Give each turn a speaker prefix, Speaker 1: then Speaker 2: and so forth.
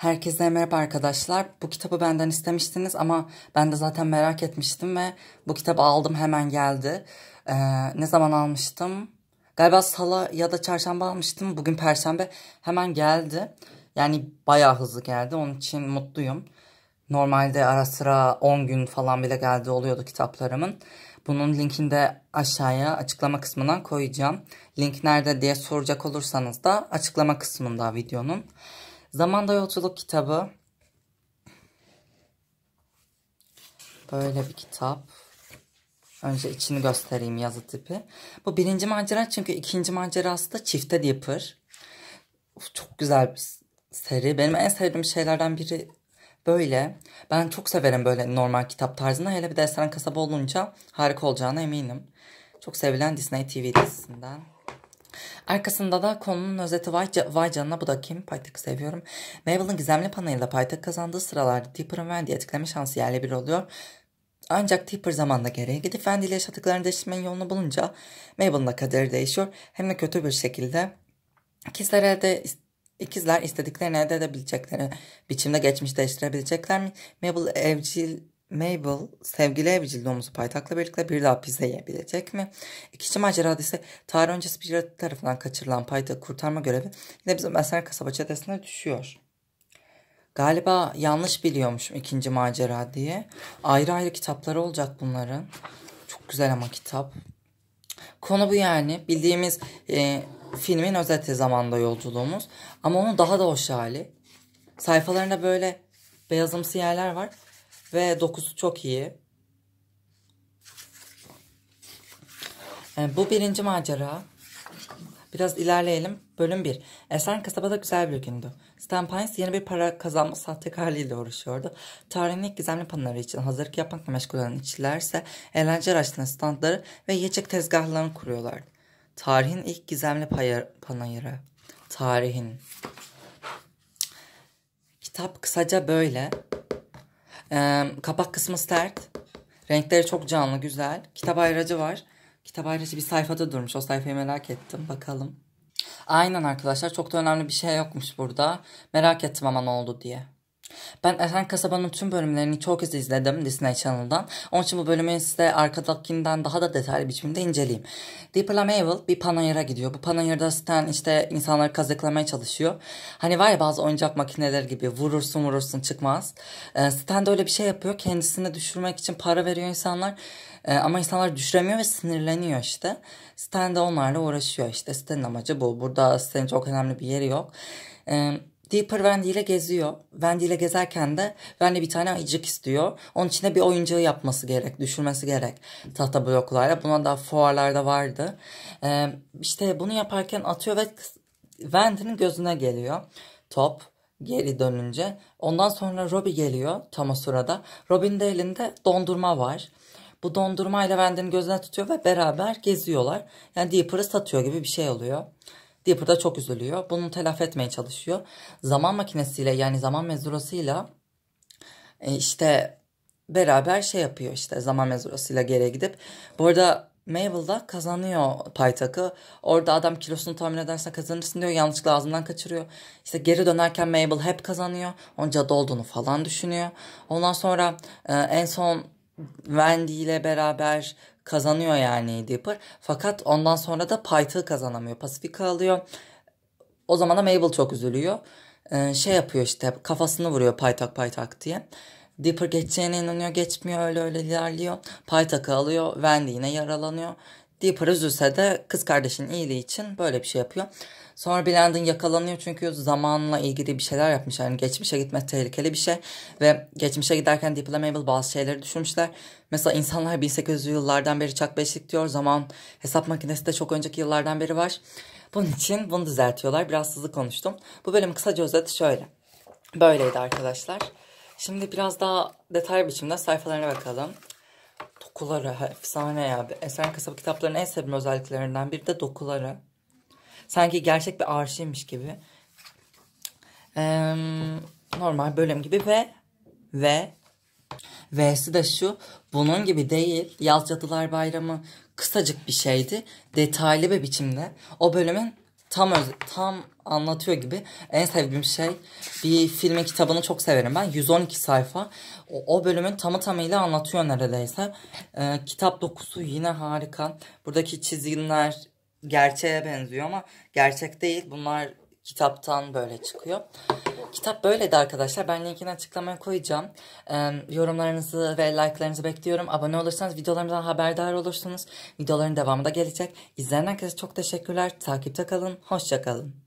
Speaker 1: Herkese merhaba arkadaşlar. Bu kitabı benden istemiştiniz ama ben de zaten merak etmiştim ve bu kitabı aldım hemen geldi. Ee, ne zaman almıştım? Galiba salı ya da çarşamba almıştım. Bugün perşembe hemen geldi. Yani bayağı hızlı geldi. Onun için mutluyum. Normalde ara sıra 10 gün falan bile geldi oluyordu kitaplarımın. Bunun linkini de aşağıya açıklama kısmından koyacağım. Link nerede diye soracak olursanız da açıklama kısmında videonun. Zamanda Yolculuk kitabı. Böyle bir kitap. Önce içini göstereyim yazı tipi. Bu birinci macera çünkü ikinci macerası da çifte Dipper. çok güzel bir seri. Benim en sevdiğim şeylerden biri böyle. Ben çok severim böyle normal kitap tarzında. Hele bir de Esen Kasaba olunca harika olacağına eminim. Çok sevilen Disney TV dizisinden. Arkasında da konunun özeti vay, vay canına bu da kim? Paytak'ı seviyorum. Mabel'ın gizemli panayırda Paytak kazandığı sıralarda Tipper'ın Wendy'yi etkileme şansı yerle bir oluyor. Ancak Tipper zamanla geriye gidip Wendy ile yaşadıklarını değiştirmenin yolunu bulunca Mabel'ın da kaderi değişiyor. Hem de kötü bir şekilde ikizler elde ikizler istediklerini elde edebilecekleri biçimde geçmiş değiştirebilecekler mi? Mabel evcil Mabel sevgili evcil domuzu Paytak'la birlikte bir daha pizza yiyebilecek mi? İkinci macera ise tarih öncesi bir tarafından kaçırılan Paytak'ı kurtarma görevi yine bizim Eser kasaba çetesine düşüyor. Galiba yanlış biliyormuşum ikinci macera diye. Ayrı ayrı kitapları olacak bunların. Çok güzel ama kitap. Konu bu yani. Bildiğimiz e, filmin özeti zamanda yolculuğumuz. Ama onun daha da hoş hali. Sayfalarında böyle beyazımsı yerler var. Ve dokusu çok iyi. Ee, bu birinci macera. Biraz ilerleyelim. Bölüm 1. Esen kasabada güzel bir gündü. Stan Pines yeni bir para kazanma sahtekarlığıyla uğraşıyordu. Tarihin ilk gizemli pınarı için hazırlık yapmakla meşgul olan işçilerse eğlence araçlarının standları ve yiyecek tezgahlarını kuruyorlardı. Tarihin ilk gizemli panayırı. Tarihin. Kitap kısaca böyle. Ee, kapak kısmı sert. Renkleri çok canlı, güzel. Kitap ayracı var. Kitap ayracı bir sayfada durmuş. O sayfayı merak ettim. Bakalım. Aynen arkadaşlar çok da önemli bir şey yokmuş burada. Merak ettim ama ne oldu diye. Ben Erhan Kasaba'nın tüm bölümlerini çok kez izledim Disney Channel'dan. Onun için bu bölümü size arkadakinden daha da detaylı biçimde inceleyeyim. Deeperla Mabel bir panayıra gidiyor. Bu panayırda Stan işte insanları kazıklamaya çalışıyor. Hani var ya bazı oyuncak makineleri gibi vurursun vurursun çıkmaz. Ee, Stan de öyle bir şey yapıyor. Kendisini düşürmek için para veriyor insanlar. Ee, ama insanlar düşüremiyor ve sinirleniyor işte. Stan de onlarla uğraşıyor işte. Stan'ın amacı bu. Burada Stan'ın çok önemli bir yeri yok. Ee, Deeper Wendy ile geziyor. Wendy ile gezerken de Wendy bir tane ayıcık istiyor. Onun için de bir oyuncağı yapması gerek, düşürmesi gerek tahta bloklarla. Buna da fuarlarda vardı. Ee, işte bunu yaparken atıyor ve Wendy'nin gözüne geliyor top geri dönünce. Ondan sonra Robbie geliyor tam o sırada. Robin de elinde dondurma var. Bu dondurmayla Wendy'nin gözüne tutuyor ve beraber geziyorlar. Yani Deeper'ı satıyor gibi bir şey oluyor diye da çok üzülüyor. Bunu telafi etmeye çalışıyor. Zaman makinesiyle yani zaman mezurasıyla e, işte beraber şey yapıyor işte zaman mezurasıyla geriye gidip. Bu arada Mabel da kazanıyor paytakı. Orada adam kilosunu tahmin edersen kazanırsın diyor. Yanlışlıkla ağzından kaçırıyor. İşte geri dönerken Mabel hep kazanıyor. Onun cadı olduğunu falan düşünüyor. Ondan sonra e, en son Wendy ile beraber kazanıyor yani Dipper. Fakat ondan sonra da Pyth'ı kazanamıyor. Pasifika alıyor. O zaman da Mabel çok üzülüyor. Ee, şey yapıyor işte kafasını vuruyor paytak paytak diye. Dipper geçeceğine inanıyor geçmiyor öyle öyle ilerliyor. Paytak'ı alıyor. Wendy yine yaralanıyor ciddi para üzülse de kız kardeşinin iyiliği için böyle bir şey yapıyor. Sonra Bland'ın yakalanıyor çünkü zamanla ilgili bir şeyler yapmış, Yani geçmişe gitmek tehlikeli bir şey. Ve geçmişe giderken Deep'le bazı şeyleri düşürmüşler. Mesela insanlar 1800'lü yıllardan beri çak beşlik diyor. Zaman hesap makinesi de çok önceki yıllardan beri var. Bunun için bunu düzeltiyorlar. Biraz hızlı konuştum. Bu bölüm kısaca özeti şöyle. Böyleydi arkadaşlar. Şimdi biraz daha detay biçimde sayfalarına bakalım. Dokuları efsane ya. Esen Kasaba kitaplarının en sevdiğim özelliklerinden biri de dokuları. Sanki gerçek bir arşivmiş gibi. Ee, normal bölüm gibi ve ve V'si de şu. Bunun gibi değil. Yaz Cadılar Bayramı kısacık bir şeydi. Detaylı bir biçimde. O bölümün tam tam anlatıyor gibi en sevdiğim şey bir filmin kitabını çok severim ben 112 sayfa o, o bölümün tamı tamıyla anlatıyor neredeyse ee, kitap dokusu yine harika buradaki çizimler gerçeğe benziyor ama gerçek değil bunlar kitaptan böyle çıkıyor Kitap böyleydi arkadaşlar. Ben linkini açıklamaya koyacağım. Ee, yorumlarınızı ve like'larınızı bekliyorum. Abone olursanız videolarımızdan haberdar olursunuz. Videoların devamı da gelecek. İzleyen herkese çok teşekkürler. Takipte kalın. Hoşçakalın.